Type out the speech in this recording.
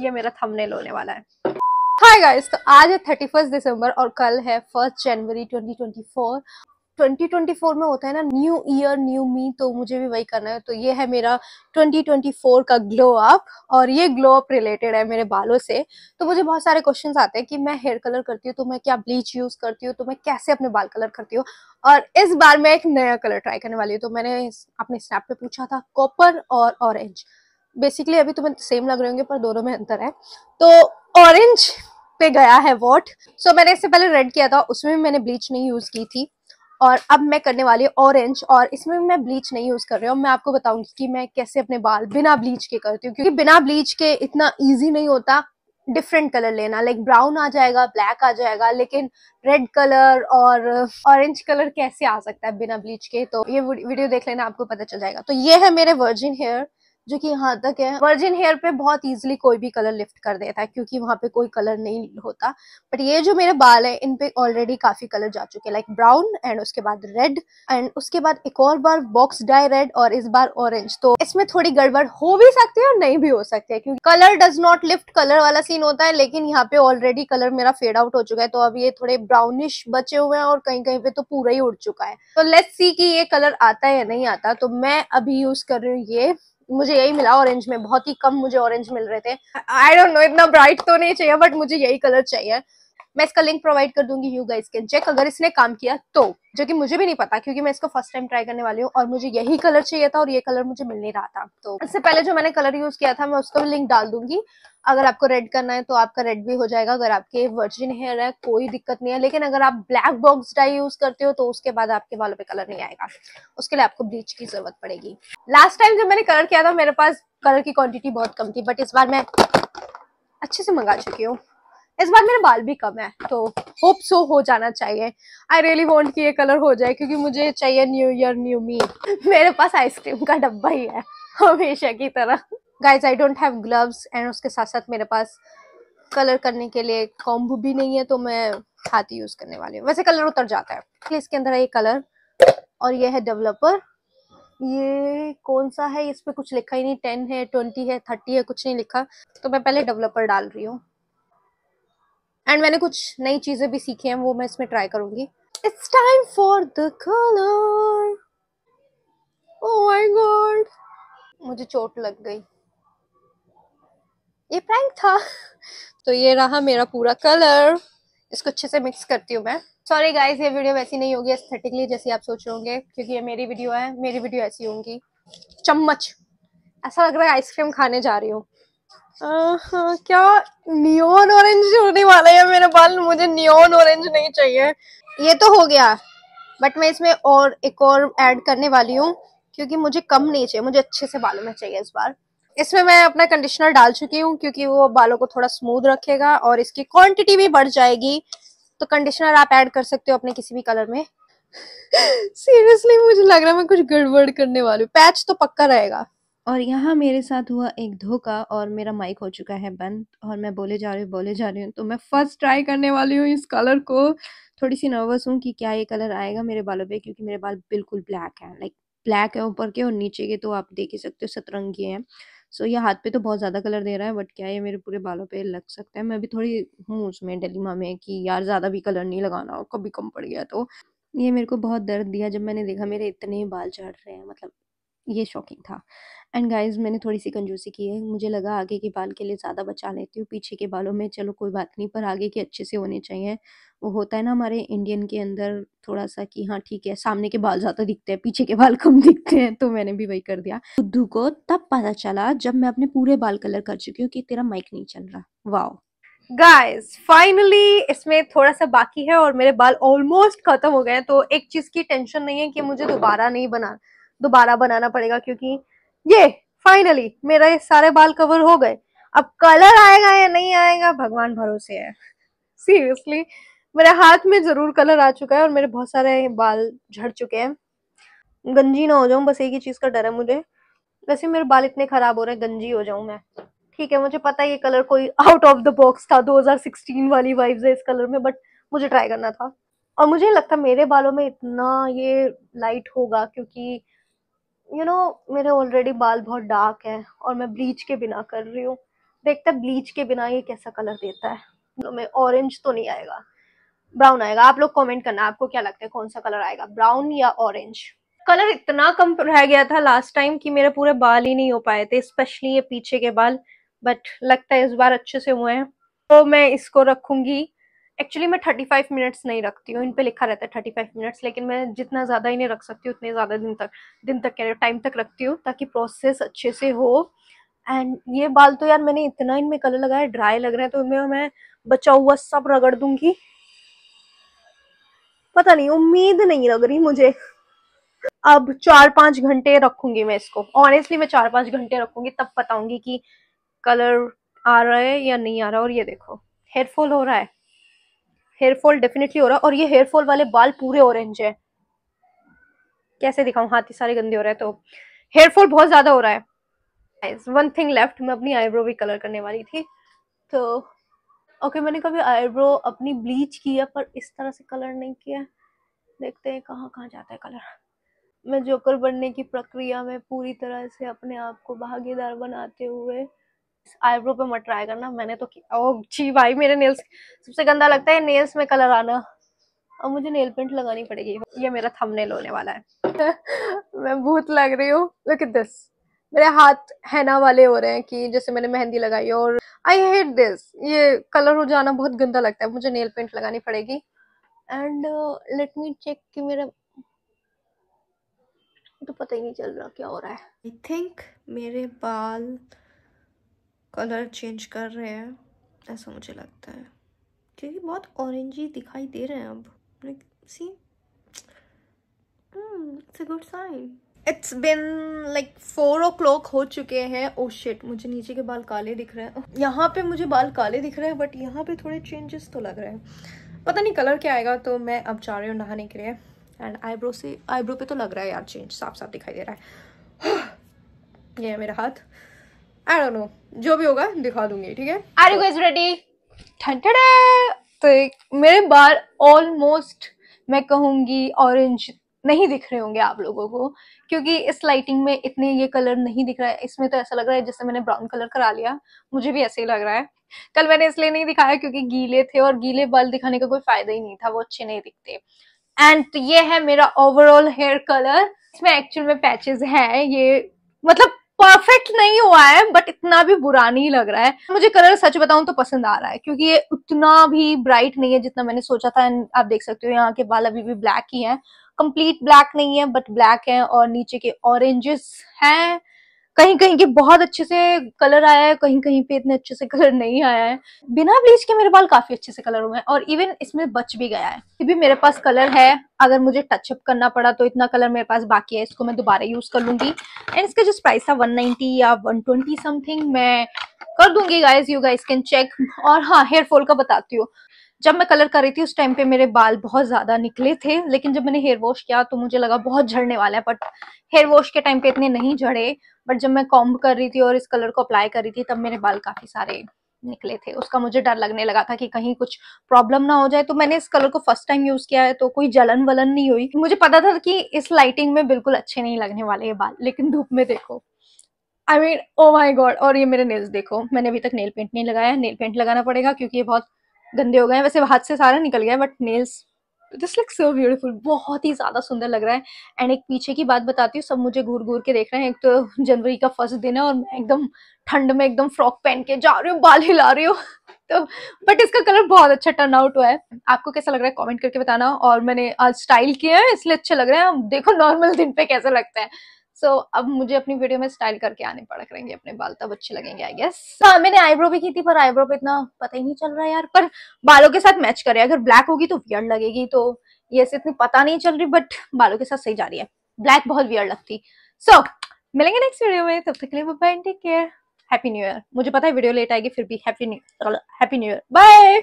ये मेरा थंबनेल होने वाला है हाय गाइस तो आज है थर्टी फर्स्ट दिसंबर और कल है फर्स्ट जनवरी 2024 2024 में होता है ना न्यू ईयर न्यू मी तो मुझे भी वही करना है तो ये है मेरा 2024 का ग्लो अप और ये ग्लो अप रिलेटेड है मेरे बालों से तो मुझे बहुत सारे क्वेश्चंस आते हैं कि मैं हेयर कलर करती हूँ तो मैं क्या ब्लीच यूज़ करती हूँ तो मैं कैसे अपने बाल कलर करती हूँ और इस बार मैं एक नया कलर ट्राई करने वाली हूँ तो मैंने अपने स्नैप पे पूछा था कॉपर और ऑरेंज और बेसिकली अभी तुम्हें सेम लग रहे होंगे पर दोनों में अंतर है तो ऑरेंज पे गया है वॉट सो so, मैंने इससे पहले रेड किया था उसमें भी मैंने ब्लीच नहीं यूज़ की थी और अब मैं करने वाली ऑरेंज और इसमें भी मैं ब्लीच नहीं यूज़ कर रही हूँ मैं आपको बताऊंगी कि मैं कैसे अपने बाल बिना ब्लीच के करती हूँ क्योंकि बिना ब्लीच के इतना ईजी नहीं होता डिफरेंट कलर लेना लाइक like ब्राउन आ जाएगा ब्लैक आ जाएगा लेकिन रेड कलर और ऑरेंज कलर कैसे आ सकता है बिना ब्लीच के तो ये वीडियो देख लेना आपको पता चल जाएगा तो ये है मेरे वर्जिन हेयर जो कि यहाँ तक है वर्जिन हेयर पे बहुत इजीली कोई भी कलर लिफ्ट कर देता है क्योंकि वहाँ पे कोई कलर नहीं होता बट ये जो मेरे बाल है इन पे ऑलरेडी काफी कलर जा चुके हैं लाइक ब्राउन एंड उसके बाद रेड एंड उसके बाद एक और बार बॉक्स डाई रेड और इस बार ऑरेंज तो इसमें थोड़ी गड़बड़ हो भी सकती है और नहीं भी हो सकती है क्योंकि colour does not lift colour वाला सीन होता है लेकिन यहाँ पे ऑलरेडी कलर मेरा फेड आउट हो चुका है तो अब ये थोड़े ब्राउनिश बचे हुए हैं और कहीं कहीं पे तो पूरा ही उड़ चुका है तो लेट्स सी की ये कलर आता है या नहीं आता तो मैं अभी यूज कर रही हूँ ये मुझे यही मिला ऑरेंज में बहुत ही कम मुझे ऑरेंज मिल रहे थे आई डोंट नो इतना ब्राइट तो नहीं चाहिए बट मुझे यही कलर चाहिए मैं इसका लिंक प्रोवाइड कर दूंगी यू गाइस कैन चेक अगर इसने काम किया तो जो कि मुझे भी नहीं पता क्योंकि मैं इसको फर्स्ट टाइम ट्राई करने वाली हूँ और मुझे यही कलर चाहिए था और ये कलर मुझे मिल नहीं रहा था तो इससे पहले जो मैंने कलर यूज किया था मैं उसका भी लिंक डाल दूंगी अगर आपको रेड करना है तो आपका रेड भी हो जाएगा अगर आपके वर्जिन हेयर है कोई दिक्कत नहीं है लेकिन अगर आप ब्लैक बॉक्स डाई यूज करते हो तो उसके बाद आपके बालों पे कलर नहीं आएगा उसके लिए आपको ब्लीच की जरूरत पड़ेगी लास्ट टाइम जब मैंने कलर किया था मेरे पास कलर की क्वांटिटी बहुत कम थी बट इस बार मैं अच्छे से मंगा चुकी हूँ इस बार मेरे बाल भी कम है तो होप सो हो जाना चाहिए आई रियली वॉन्ट कि ये कलर हो जाए क्योंकि मुझे चाहिए न्यू ईयर न्यू मी मेरे पास आइसक्रीम का डब्बा ही है हमेशा की तरह guys I don't have gloves and उसके साथ साथ मेरे पास कलर करने के लिए कॉम्ब भी नहीं है तो मैं हाथ यूज़ करने वाली हूँ वैसे कलर उतर जाता है इसके अंदर है ये कलर और ये है डेवलपर ये कौन सा है इस पर कुछ लिखा ही नहीं टेन है ट्वेंटी है थर्टी है कुछ नहीं लिखा तो मैं पहले डेवलपर डाल रही हूँ एंड मैंने कुछ नई चीज़ें भी सीखी हैं वो मैं इसमें ट्राई करूंगी it's time for the colour oh my god मुझे चोट लग गई ये प्रैंक था तो ये रहा मेरा पूरा कलर इसको अच्छे से मिक्स करती हूँ मैं सॉरी गाइस ये वीडियो वैसी नहीं होगी एस्थेटिकली जैसी आप सोच रहे होंगे क्योंकि ये मेरी वीडियो है मेरी वीडियो ऐसी होंगी चम्मच ऐसा लग रहा है आइसक्रीम खाने जा रही हूँ क्या नियोन ऑरेंज होने वाला है मेरे बाल मुझे नियोन ऑरेंज नहीं चाहिए ये तो हो गया बट मैं इसमें और एक और ऐड करने वाली हूँ क्योंकि मुझे कम नहीं चाहिए मुझे अच्छे से बालों में चाहिए इस बार इसमें मैं अपना कंडीशनर डाल चुकी हूँ क्योंकि वो बालों को थोड़ा स्मूथ रखेगा और इसकी क्वांटिटी भी बढ़ जाएगी तो कंडीशनर आप ऐड कर सकते हो अपने किसी भी कलर में सीरियसली मुझे लग रहा है मैं कुछ गड़बड़ करने वाली हूँ पैच तो पक्का रहेगा और यहाँ मेरे साथ हुआ एक धोखा और मेरा माइक हो चुका है बंद और मैं बोले जा रही हूँ बोले जा रही हूँ तो मैं फर्स्ट ट्राई करने वाली हूँ इस कलर को थोड़ी सी नर्वस हूँ कि क्या ये कलर आएगा मेरे बालों पे क्योंकि मेरे बाल बिल्कुल ब्लैक हैं लाइक ब्लैक है ऊपर के और नीचे के तो आप देख ही सकते हो सतरंगी हैं सो ये हाथ पे तो बहुत ज़्यादा कलर दे रहा है बट क्या ये मेरे पूरे बालों पे लग सकता है मैं भी थोड़ी हूँ उसमें डलीमा में कि यार ज़्यादा भी कलर नहीं लगाना हो कभी कम पड़ गया तो ये मेरे को बहुत दर्द दिया जब मैंने देखा मेरे इतने बाल चढ़ रहे हैं मतलब ये शॉकिंग था एंड गाइस मैंने थोड़ी सी कंजूसी की है मुझे लगा आगे के बाल के लिए ज़्यादा बचा लेती हूँ पीछे के बालों में चलो कोई बात नहीं पर आगे के अच्छे से होने चाहिए वो होता है ना हमारे इंडियन के अंदर थोड़ा सा कि हाँ ठीक है सामने के बाल ज़्यादा दिखते हैं पीछे के बाल कम दिखते हैं तो मैंने भी वही कर दिया बुद्धू को तब पता चला जब मैं अपने पूरे बाल कलर कर चुकी हूँ कि तेरा माइक नहीं चल रहा वाओ गाइज फाइनली इसमें थोड़ा सा बाकी है और मेरे बाल ऑलमोस्ट खत्म हो गए हैं तो एक चीज की टेंशन नहीं है कि मुझे दोबारा नहीं बना दोबारा बनाना पड़ेगा क्योंकि ये फाइनली मेरा ये सारे बाल कवर हो गए अब कलर आएगा या नहीं आएगा भगवान भरोसे है सीरियसली मेरे हाथ में जरूर कलर आ चुका है और मेरे बहुत सारे बाल झड़ चुके हैं गंजी ना हो जाऊं बस एक ही चीज का डर है मुझे वैसे मेरे बाल इतने खराब हो रहे हैं गंजी हो जाऊं मैं ठीक है मुझे पता है ये कलर कोई आउट ऑफ द बॉक्स था 2016 वाली वाइब्स है इस कलर में बट मुझे ट्राई करना था और मुझे लगता मेरे बालों में इतना ये लाइट होगा क्योंकि यू नो मेरे ऑलरेडी बाल बहुत डार्क है और मैं ब्लीच के बिना कर रही हूँ देखते हैं ब्लीच के बिना ये कैसा कलर देता है तो मैं ऑरेंज तो नहीं आएगा ब्राउन आएगा आप लोग कमेंट करना आपको क्या लगता है कौन सा कलर आएगा ब्राउन या ऑरेंज कलर इतना कम रह गया था लास्ट टाइम कि मेरे पूरे बाल ही नहीं हो पाए थे स्पेशली ये पीछे के बाल बट लगता है इस बार अच्छे से हुए हैं तो मैं इसको रखूंगी एक्चुअली मैं थर्टी फाइव मिनट्स नहीं रखती हूँ इन पे लिखा रहता है थर्टी फाइव मिनट्स लेकिन मैं जितना ज़्यादा इन्हें रख सकती हूँ उतने ज़्यादा दिन तक दिन तक कह रहे टाइम तक रखती हूँ ताकि प्रोसेस अच्छे से हो एंड ये बाल तो यार मैंने इतना इनमें कलर लगाया ड्राई लग रहा है तो इनमें मैं बचा हुआ सब रगड़ दूंगी पता नहीं उम्मीद नहीं लग रही मुझे अब चार पाँच घंटे रखूंगी मैं इसको ऑनेस्टली मैं चार पाँच घंटे रखूंगी तब बताऊंगी कि कलर आ रहा है या नहीं आ रहा और ये देखो हेयरफॉल हो रहा है हेयर फॉल डेफिनेटली हो रहा है और ये हेयर फॉल वाले बाल पूरे ऑरेंज है कैसे दिखाऊं हाथ ही सारे गंदे हो रहे हैं तो हेयर फॉल बहुत ज्यादा हो रहा है वन थिंग लेफ्ट मैं अपनी आईब्रो भी कलर करने वाली थी तो ओके okay, मैंने कभी आईब्रो अपनी ब्लीच की है पर इस तरह से कलर नहीं किया देखते हैं कहाँ कहाँ जाता है कलर मैं जोकर बनने की प्रक्रिया में पूरी तरह से अपने आप को भागीदार बनाते हुए आईब्रो पे मत ट्राई करना मैंने तो ओ जी भाई मेरे नेल्स सबसे गंदा लगता है नेल्स में कलर आना अब मुझे नेल पेंट लगानी पड़ेगी ये मेरा थंबनेल होने वाला है मैं भूत लग रही हूँ लुक एट दिस मेरे हाथ हैना वाले हो रहे हैं कि जैसे मैंने मेहंदी लगाई है और आई हेट दिस ये कलर हो जाना बहुत गंदा लगता है मुझे नेल पेंट लगानी पड़ेगी एंड लेट मी चेक कि मेरा तो पता ही नहीं चल रहा क्या हो रहा है आई थिंक मेरे बाल कलर चेंज कर रहे हैं ऐसा मुझे लगता है क्योंकि बहुत ऑरेंजी दिखाई दे रहे हैं अब like see it's a good sign it's been like four o'clock हो चुके हैं ओ oh, शिट मुझे नीचे के बाल काले दिख रहे हैं यहाँ पे मुझे बाल काले दिख रहे हैं बट यहाँ पे थोड़े चेंजेस तो लग रहे हैं पता नहीं कलर क्या आएगा तो मैं अब जा रही हूँ नहाने के लिए एंड आईब्रो से आईब्रो पे तो लग रहा है यार चेंज साफ साफ दिखाई दे रहा है ये है मेरा हाथ आई डोंट नो जो भी होगा दिखा दूंगी ठीक है आर यू गाइस रेडी तो मेरे बाल ऑलमोस्ट मैं कहूंगी ऑरेंज नहीं दिख रहे होंगे आप लोगों को क्योंकि इस लाइटिंग में इतने ये कलर नहीं दिख रहा है इसमें तो ऐसा लग रहा है जैसे मैंने ब्राउन कलर करा लिया मुझे भी ऐसे ही लग रहा है कल मैंने इसलिए नहीं दिखाया क्योंकि गीले थे और गीले बाल दिखाने का कोई फायदा ही नहीं था वो अच्छे नहीं दिखते एंड तो ये है मेरा ओवरऑल हेयर कलर इसमें एक्चुअल में पैचेस है ये मतलब परफेक्ट नहीं हुआ है बट इतना भी बुरा नहीं लग रहा है मुझे कलर सच बताऊं तो पसंद आ रहा है क्योंकि ये उतना भी ब्राइट नहीं है जितना मैंने सोचा था आप देख सकते हो यहाँ के बाल अभी भी ब्लैक ही हैं कंप्लीट ब्लैक नहीं है बट ब्लैक है और नीचे के ऑरेंजेस हैं कहीं कहीं के बहुत अच्छे से कलर आया है कहीं कहीं पे इतने अच्छे से कलर नहीं आया है बिना ब्लीच के मेरे बाल काफी अच्छे से कलर हुए हैं और इवन इसमें बच भी गया है फिर भी मेरे पास कलर है अगर मुझे टचअप करना पड़ा तो इतना कलर मेरे पास बाकी है इसको मैं दोबारा यूज कर लूंगी एंड इसका जो प्राइस था वन या वन समथिंग मैं कर दूंगी guys you guys can check और हाँ हेयर फॉल का बताती हूँ जब मैं कलर कर रही थी उस टाइम पे मेरे बाल बहुत ज़्यादा निकले थे लेकिन जब मैंने हेयर वॉश किया तो मुझे लगा बहुत झड़ने वाला है बट हेयर वॉश के टाइम पे इतने नहीं झड़े बट जब मैं कॉम्ब कर रही थी और इस कलर को अप्लाई कर रही थी तब मेरे बाल काफ़ी सारे निकले थे उसका मुझे डर लगने लगा था कि कहीं कुछ प्रॉब्लम ना हो जाए तो मैंने इस कलर को फर्स्ट टाइम यूज किया है तो कोई जलन वलन नहीं हुई मुझे पता था कि इस लाइटिंग में बिल्कुल अच्छे नहीं लगने वाले ये बाल लेकिन धूप में देखो I mean oh my God और ये मेरे नेल्स देखो मैंने अभी तक नेल पेंट नहीं लगाया नेल पेंट लगाना पड़ेगा क्योंकि ये बहुत गंदे हो गए हैं वैसे हाथ से सारा निकल गया है but nails this like so beautiful बहुत ही ज़्यादा सुंदर लग रहा है एंड एक पीछे की बात बताती हूँ सब मुझे घूर घूर के देख रहे हैं एक तो जनवरी का फर्स्ट दिन है और मैं एकदम ठंड में एकदम फ्रॉक पहन के जा रही हूँ बाल हिला रही हूँ तो बट इसका कलर बहुत अच्छा टर्न आउट हुआ है आपको कैसा लग रहा है कॉमेंट करके बताना और मैंने आज स्टाइल किया है इसलिए अच्छे लग रहे हैं देखो नॉर्मल दिन पे कैसे लगता है सो so, अब मुझे अपनी वीडियो में स्टाइल करके आने पड़क करेंगे अपने बाल तब अच्छे लगेंगे आई गेस हाँ मैंने आईब्रो भी की थी पर आईब्रो पे इतना पता ही नहीं चल रहा यार पर बालों के साथ मैच करे अगर ब्लैक होगी तो वियर लगेगी तो ये से इतनी पता नहीं चल रही बट बालों के साथ सही जा रही है ब्लैक बहुत वियर लगती सो so, मिलेंगे नेक्स्ट वीडियो में तब तक के लिए bye take care happy new year मुझे पता है वीडियो लेट आएगी फिर भी happy new happy new year bye